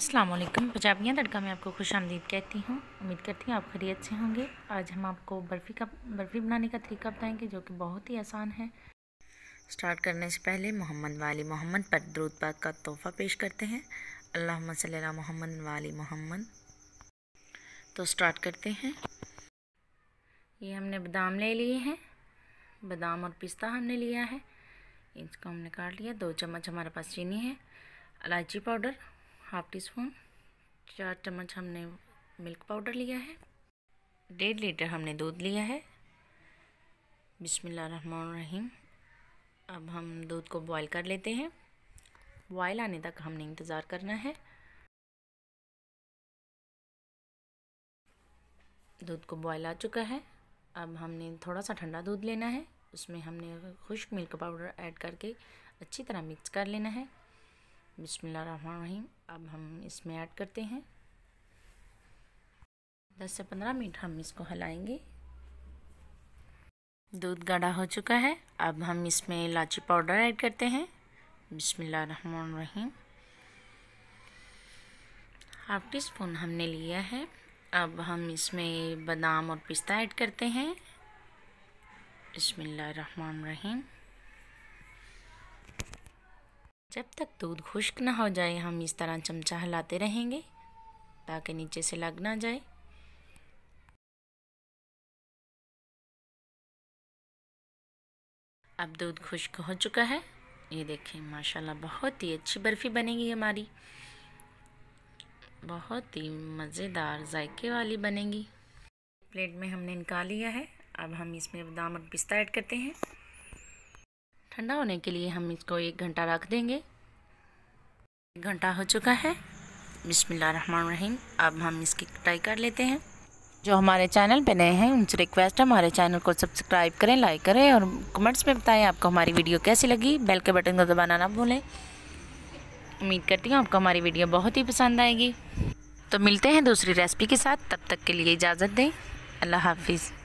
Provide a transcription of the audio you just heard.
अस्सलाम वालेकुम पंजाबियाँ तड़का मैं आपको खुश आमदीद कहती हूँ उम्मीद करती हूँ आप खरी से होंगे आज हम आपको बर्फ़ी का बर्फ़ी बनाने का तरीका बताएंगे जो कि बहुत ही आसान है स्टार्ट करने से पहले मोहम्मद वाली मोहम्मद पर दरूद पाक का तोहफ़ा पेश करते हैं अल्लाह सल्ला मोहम्मद वाली मोहम्मद तो स्टार्ट करते हैं ये हमने बादाम ले लिए हैं बादाम और पिस्ता हमने लिया है इसको हमने काट लिया दो चम्मच हमारे पास चीनी है इलायची पाउडर हाफ टी स्पून चार चम्मच हमने मिल्क पाउडर लिया है डेढ़ लीटर हमने दूध लिया है बिसमीम अब हम दूध को बॉईल कर लेते हैं बॉईल आने तक हमने इंतज़ार करना है दूध को बॉईल आ चुका है अब हमने थोड़ा सा ठंडा दूध लेना है उसमें हमने खुश्क मिल्क पाउडर ऐड करके अच्छी तरह मिक्स कर लेना है बिसमीम अब हम इसमें ऐड करते हैं दस से पंद्रह मिनट हम इसको हलाएंगे दूध गाढ़ा हो चुका है अब हम इसमें इलायची पाउडर ऐड करते हैं बिसमीम हाफ टी स्पून हमने लिया है अब हम इसमें बादाम और पिस्ता ऐड करते हैं बिसमीम जब तक दूध खुश्क ना हो जाए हम इस तरह चमचा हिलाते रहेंगे ताकि नीचे से लग ना जाए अब दूध खुश्क हो चुका है ये देखें माशाल्लाह बहुत ही अच्छी बर्फ़ी बनेगी हमारी बहुत ही मज़ेदार जायके वाली बनेगी प्लेट में हमने निकाल लिया है अब हम इसमें बादाम और पिस्ता ऐड करते हैं ठंडा होने के लिए हम इसको एक घंटा रख देंगे एक घंटा हो चुका है रहीम अब हम इसकी कटाई कर लेते हैं जो हमारे चैनल पे नए हैं उनसे रिक्वेस्ट है हमारे चैनल को सब्सक्राइब करें लाइक करें और कमेंट्स में बताएं आपको हमारी वीडियो कैसी लगी बेल के बटन को दबाना ना भूलें उम्मीद करती हूँ आपको हमारी वीडियो बहुत ही पसंद आएगी तो मिलते हैं दूसरी रेसिपी के साथ तब तक के लिए इजाज़त दें अल्लाह हाफिज़